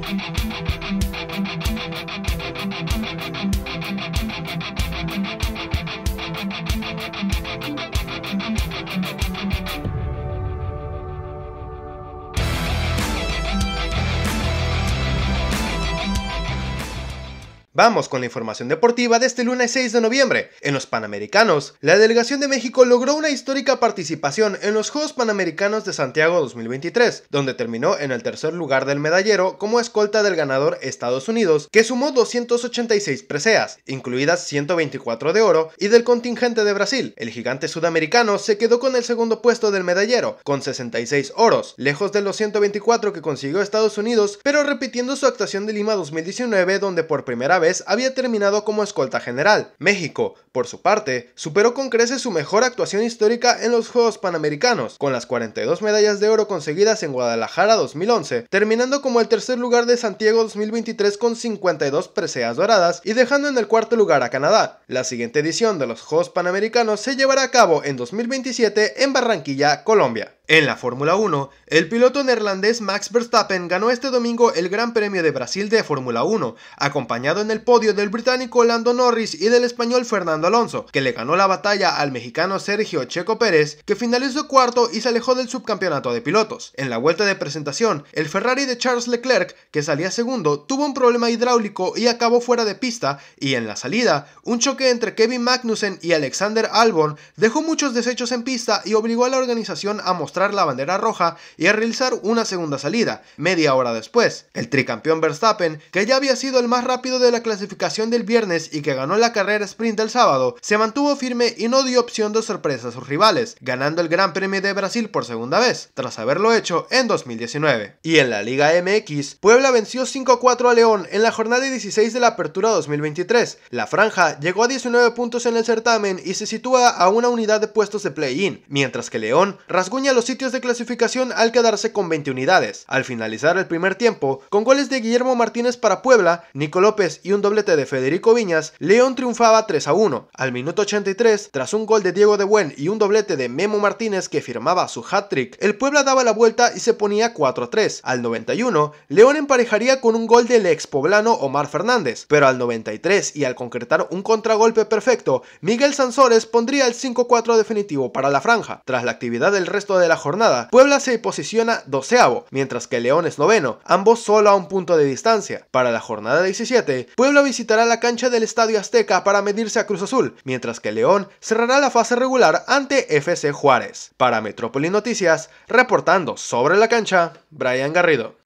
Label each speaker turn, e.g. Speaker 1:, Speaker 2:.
Speaker 1: Thank you. Vamos con la información deportiva de este lunes 6 de noviembre. En los Panamericanos, la delegación de México logró una histórica participación en los Juegos Panamericanos de Santiago 2023, donde terminó en el tercer lugar del medallero como escolta del ganador Estados Unidos, que sumó 286 preseas, incluidas 124 de oro, y del contingente de Brasil. El gigante sudamericano se quedó con el segundo puesto del medallero, con 66 oros, lejos de los 124 que consiguió Estados Unidos, pero repitiendo su actuación de Lima 2019, donde por primera vez había terminado como escolta general. México, por su parte, superó con creces su mejor actuación histórica en los Juegos Panamericanos, con las 42 medallas de oro conseguidas en Guadalajara 2011, terminando como el tercer lugar de Santiago 2023 con 52 preseas doradas y dejando en el cuarto lugar a Canadá. La siguiente edición de los Juegos Panamericanos se llevará a cabo en 2027 en Barranquilla, Colombia. En la Fórmula 1, el piloto neerlandés Max Verstappen ganó este domingo el Gran Premio de Brasil de Fórmula 1, acompañado en el podio del británico Lando Norris y del español Fernando Alonso, que le ganó la batalla al mexicano Sergio Checo Pérez, que finalizó cuarto y se alejó del subcampeonato de pilotos. En la vuelta de presentación, el Ferrari de Charles Leclerc, que salía segundo, tuvo un problema hidráulico y acabó fuera de pista, y en la salida, un choque entre Kevin Magnussen y Alexander Albon dejó muchos desechos en pista y obligó a la organización a mostrar la bandera roja y a realizar una segunda salida, media hora después. El tricampeón Verstappen, que ya había sido el más rápido de la clasificación del viernes y que ganó la carrera sprint del sábado, se mantuvo firme y no dio opción de sorpresa a sus rivales, ganando el Gran Premio de Brasil por segunda vez, tras haberlo hecho en 2019. Y en la Liga MX, Puebla venció 5-4 a León en la jornada 16 de la Apertura 2023. La franja llegó a 19 puntos en el certamen y se sitúa a una unidad de puestos de play-in, mientras que León rasguña los sitios de clasificación al quedarse con 20 unidades. Al finalizar el primer tiempo, con goles de Guillermo Martínez para Puebla, Nico López y un doblete de Federico Viñas, León triunfaba 3 a 1. Al minuto 83, tras un gol de Diego de Buen y un doblete de Memo Martínez que firmaba su hat-trick, el Puebla daba la vuelta y se ponía 4 a 3. Al 91, León emparejaría con un gol del ex poblano Omar Fernández, pero al 93 y al concretar un contragolpe perfecto, Miguel Sansores pondría el 5-4 definitivo para la franja. Tras la actividad del resto de la jornada, Puebla se posiciona doceavo, mientras que León es noveno, ambos solo a un punto de distancia. Para la jornada 17, Puebla visitará la cancha del Estadio Azteca para medirse a Cruz Azul, mientras que León cerrará la fase regular ante FC Juárez. Para Metrópoli Noticias, reportando sobre la cancha, Brian Garrido.